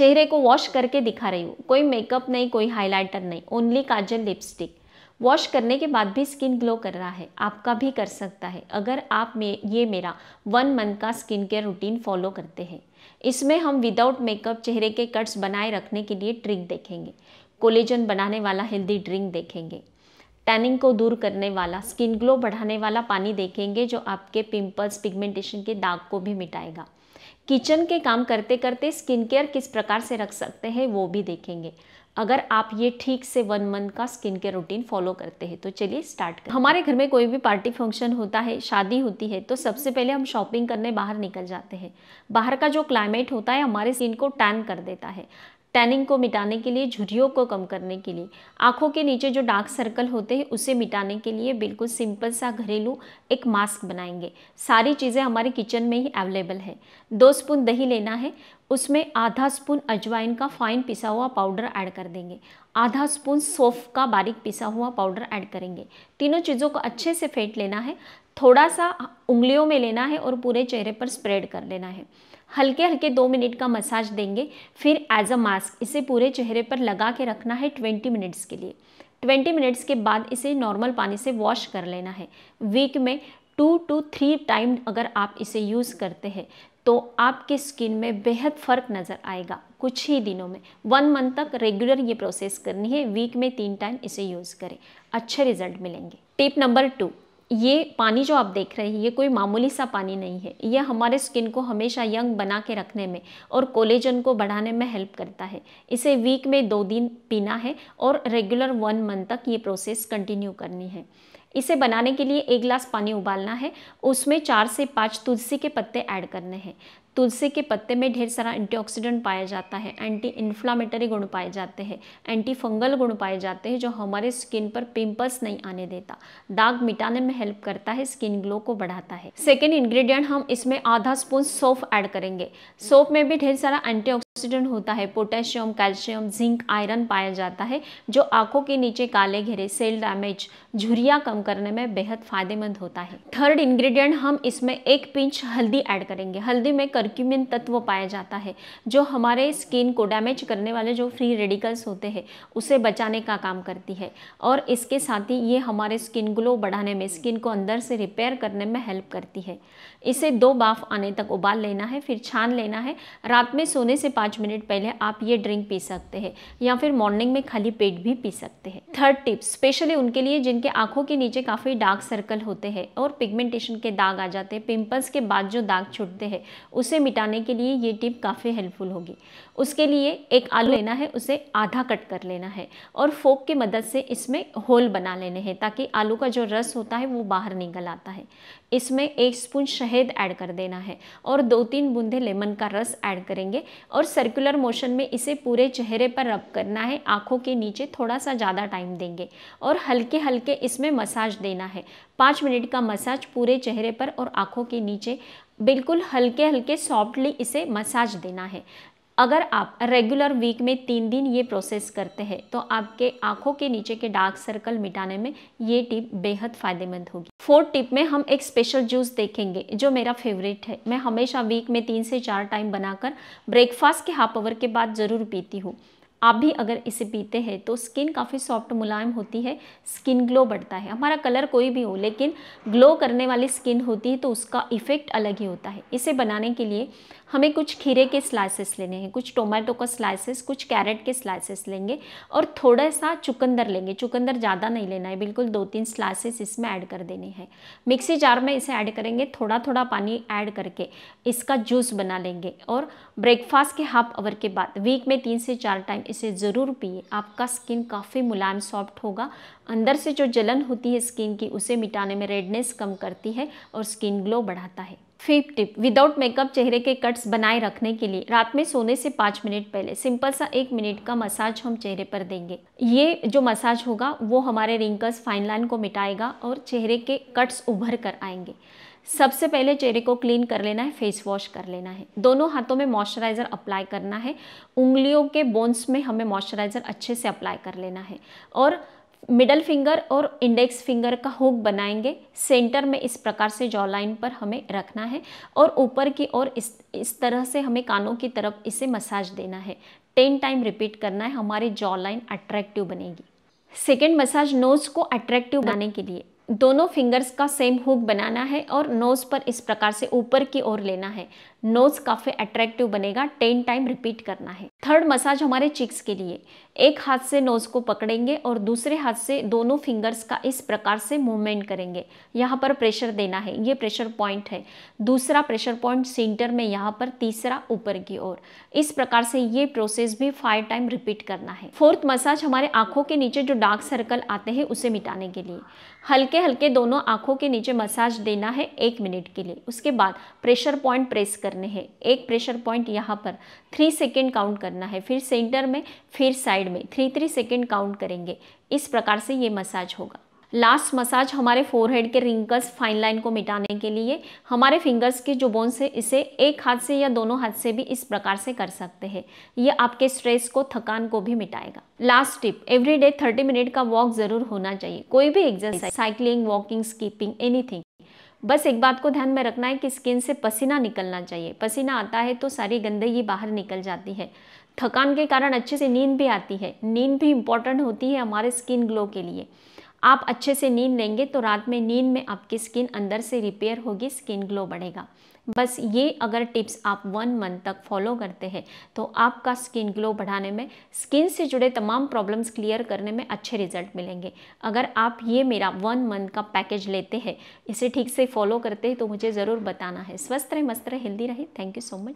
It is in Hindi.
चेहरे को वॉश करके दिखा रही हूँ कोई मेकअप नहीं कोई हाइलाइटर नहीं ओनली काजल लिपस्टिक वॉश करने के बाद भी स्किन ग्लो कर रहा है आपका भी कर सकता है अगर आप में ये मेरा वन मंथ का स्किन केयर रूटीन फॉलो करते हैं इसमें हम विदाउट मेकअप चेहरे के कट्स बनाए रखने के लिए ट्रिक देखेंगे कोलेजन बनाने वाला हेल्दी ड्रिंक देखेंगे टैनिंग को दूर करने वाला स्किन ग्लो बढ़ाने वाला पानी देखेंगे जो आपके पिंपल्स पिगमेंटेशन के दाग को भी मिटाएगा किचन के काम करते करते स्किन केयर किस प्रकार से रख सकते हैं वो भी देखेंगे अगर आप ये ठीक से वन मंथ का स्किन केयर रूटीन फॉलो करते हैं तो चलिए स्टार्ट करें हमारे घर में कोई भी पार्टी फंक्शन होता है शादी होती है तो सबसे पहले हम शॉपिंग करने बाहर निकल जाते हैं बाहर का जो क्लाइमेट होता है हमारे स्किन को टैन कर देता है टैनिंग को मिटाने के लिए झुरियों को कम करने के लिए आँखों के नीचे जो डार्क सर्कल होते हैं उसे मिटाने के लिए बिल्कुल सिंपल सा घरेलू एक मास्क बनाएंगे सारी चीज़ें हमारे किचन में ही अवेलेबल है दो स्पून दही लेना है उसमें आधा स्पून अजवाइन का फाइन पिसा हुआ पाउडर ऐड कर देंगे आधा स्पून सोफ का बारीक पिसा हुआ पाउडर ऐड करेंगे तीनों चीज़ों को अच्छे से फेंट लेना है थोड़ा सा उंगलियों में लेना है और पूरे चेहरे पर स्प्रेड कर लेना है हल्के हल्के दो मिनट का मसाज देंगे फिर एज अ मास्क इसे पूरे चेहरे पर लगा के रखना है ट्वेंटी मिनट्स के लिए ट्वेंटी मिनट्स के बाद इसे नॉर्मल पानी से वॉश कर लेना है वीक में टू टू थ्री टाइम अगर आप इसे यूज़ करते हैं तो आपके स्किन में बेहद फ़र्क नज़र आएगा कुछ ही दिनों में वन मंथ तक रेगुलर ये प्रोसेस करनी है वीक में तीन टाइम इसे यूज़ करें अच्छे रिजल्ट मिलेंगे टिप नंबर टू ये पानी जो आप देख रहे हैं ये कोई मामूली सा पानी नहीं है ये हमारे स्किन को हमेशा यंग बना के रखने में और कोलेजन को बढ़ाने में हेल्प करता है इसे वीक में दो दिन पीना है और रेगुलर वन मंथ तक ये प्रोसेस कंटिन्यू करनी है इसे बनाने के लिए एक गिलास पानी उबालना है उसमें चार से पाँच तुलसी के पत्ते ऐड करने हैं तुलसी के पत्ते में ढेर सारा एंटीऑक्सीडेंट पाया जाता है एंटी इन्फ्लामेटरी गुण पाए जाते हैं एंटी फंगल गुण पाए जाते हैं जो हमारे स्किन पर पिंपल्स नहीं आने देता दाग मिटाने में हेल्प करता है स्किन ग्लो को बढ़ाता है सेकेंड इंग्रेडिएंट हम इसमें आधा स्पून सोफ ऐड करेंगे सोफ में भी ढेर सारा एंटी ऑक्सीडेंट होता है पोटेशियम कैल्शियम जिंक आयरन पाया जाता है जो आंखों के नीचे काले घेरे सेल डैमेज झुरिया कम करने में बेहद फायदेमंद होता है थर्ड इंग्रेडिएंट हम इसमें एक पिंच हल्दी ऐड करेंगे हल्दी में कर करक्यूमिन तत्व पाया जाता है जो हमारे स्किन को डैमेज करने वाले जो फ्री रेडिकल्स होते हैं उसे बचाने का काम करती है और इसके साथ ही ये हमारे स्किन ग्लो बढ़ाने में स्किन को अंदर से रिपेयर करने में हेल्प करती है इसे दो बाफ आने तक उबाल लेना है फिर छान लेना है रात में सोने से पाँच मिनट पहले आप ये ड्रिंक पी सकते हैं या फिर मॉर्निंग में खाली पेट भी पी सकते हैं थर्ड टिप स्पेशली उनके लिए जिनके आंखों के नीचे काफ़ी डार्क सर्कल होते हैं और पिगमेंटेशन के दाग आ जाते हैं पिंपल्स के बाद जो दाग छूटते हैं उस उसे मिटाने के लिए ये टिप काफ़ी हेल्पफुल होगी उसके लिए एक आलू लेना है उसे आधा कट कर लेना है और फोक की मदद से इसमें होल बना लेने हैं ताकि आलू का जो रस होता है वो बाहर निकल आता है इसमें एक स्पून शहद ऐड कर देना है और दो तीन बूंदे लेमन का रस ऐड करेंगे और सर्कुलर मोशन में इसे पूरे चेहरे पर रब करना है आँखों के नीचे थोड़ा सा ज़्यादा टाइम देंगे और हल्के हल्के इसमें मसाज देना है पाँच मिनट का मसाज पूरे चेहरे पर और आँखों के नीचे बिल्कुल हल्के हल्के सॉफ्टली इसे मसाज देना है अगर आप रेगुलर वीक में तीन दिन ये प्रोसेस करते हैं तो आपके आंखों के नीचे के डार्क सर्कल मिटाने में ये टिप बेहद फ़ायदेमंद होगी फोर्थ टिप में हम एक स्पेशल जूस देखेंगे जो मेरा फेवरेट है मैं हमेशा वीक में तीन से चार टाइम बनाकर ब्रेकफास्ट के हाफ आवर के बाद ज़रूर पीती हूँ आप भी अगर इसे पीते हैं तो स्किन काफ़ी सॉफ्ट मुलायम होती है स्किन ग्लो बढ़ता है हमारा कलर कोई भी हो लेकिन ग्लो करने वाली स्किन होती है तो उसका इफ़ेक्ट अलग ही होता है इसे बनाने के लिए हमें कुछ खीरे के स्लाइसेस लेने हैं कुछ टोमेटो का स्लाइसेस कुछ कैरेट के स्लाइसेस लेंगे और थोड़ा सा चुकंदर लेंगे चुकंदर ज़्यादा नहीं लेना है बिल्कुल दो तीन स्लाइसेस इसमें ऐड कर देने हैं मिक्सी जार में इसे ऐड करेंगे थोड़ा थोड़ा पानी ऐड करके इसका जूस बना लेंगे और ब्रेकफास्ट के हाफ आवर के बाद वीक में तीन से चार टाइम इसे ज़रूर पिए आपका स्किन काफ़ी मुलायम सॉफ्ट होगा अंदर से जो जलन होती है स्किन की उसे मिटाने में रेडनेस कम करती है और स्किन ग्लो बढ़ाता है फिफ्थ टिप विदाउट मेकअप चेहरे के कट्स बनाए रखने के लिए रात में सोने से पाँच मिनट पहले सिंपल सा एक मिनट का मसाज हम चेहरे पर देंगे ये जो मसाज होगा वो हमारे रिंकल्स फाइन लाइन को मिटाएगा और चेहरे के कट्स उभर कर आएंगे सबसे पहले चेहरे को क्लीन कर लेना है फेस वॉश कर लेना है दोनों हाथों में मॉइस्चराइज़र अप्लाई करना है उंगलियों के बोन्स में हमें मॉइस्चराइज़र अच्छे से अप्लाई कर लेना है और मिडल फिंगर और इंडेक्स फिंगर का हुक बनाएंगे सेंटर में इस प्रकार से जॉ लाइन पर हमें रखना है और ऊपर की ओर इस इस तरह से हमें कानों की तरफ इसे मसाज देना है टेन टाइम रिपीट करना है हमारी जॉ लाइन अट्रैक्टिव बनेगी सेकेंड मसाज नोज़ को अट्रैक्टिव बनाने के लिए दोनों फिंगर्स का सेम हुक बनाना है और नोज़ पर इस प्रकार से ऊपर की ओर लेना है नोज़ काफ़ी अट्रैक्टिव बनेगा टेन टाइम रिपीट करना है थर्ड मसाज हमारे चिक्स के लिए एक हाथ से नोज़ को पकड़ेंगे और दूसरे हाथ से दोनों फिंगर्स का इस प्रकार से मूवमेंट करेंगे यहाँ पर प्रेशर देना है ये प्रेशर पॉइंट है दूसरा प्रेशर पॉइंट सेंटर में यहाँ पर तीसरा ऊपर की ओर इस प्रकार से ये प्रोसेस भी फाइव टाइम रिपीट करना है फोर्थ मसाज हमारे आँखों के नीचे जो डार्क सर्कल आते हैं उसे मिटाने के लिए हल्के हल्के दोनों आँखों के नीचे मसाज देना है एक मिनट के लिए उसके बाद प्रेशर पॉइंट प्रेस करने हैं एक प्रेशर पॉइंट यहाँ पर थ्री सेकेंड काउंट कर करना है फिर सेंटर में फिर साइड में थ्री थ्री सेकेंड काउंट करेंगे इस प्रकार से ये मसाज होगा लास्ट मसाज हमारे फोरहेड के रिंकल्स फाइन लाइन को मिटाने के लिए हमारे फिंगर्स के जो बोन्स से इसे एक हाथ से या दोनों हाथ से भी इस प्रकार से कर सकते हैं ये आपके स्ट्रेस को थकान को भी मिटाएगा last tip every day thirty minute का वॉक जरूर होना चाहिए कोई भी exercise cycling walking skipping anything बस एक बात को ध्यान में रखना है कि स्किन से पसीना निकलना चाहिए पसीना आता है तो सारी गंदगी बाहर निकल जाती है थकान के कारण अच्छे से नींद भी आती है नींद भी इम्पॉर्टेंट होती है हमारे स्किन ग्लो के लिए आप अच्छे से नींद लेंगे तो रात में नींद में आपकी स्किन अंदर से रिपेयर होगी स्किन ग्लो बढ़ेगा बस ये अगर टिप्स आप वन मंथ तक फॉलो करते हैं तो आपका स्किन ग्लो बढ़ाने में स्किन से जुड़े तमाम प्रॉब्लम्स क्लियर करने में अच्छे रिजल्ट मिलेंगे अगर आप ये मेरा वन मंथ का पैकेज लेते हैं इसे ठीक से फॉलो करते हैं तो मुझे ज़रूर बताना है स्वस्थ रहे मस्त रहे हेल्दी रहे थैंक यू सो मच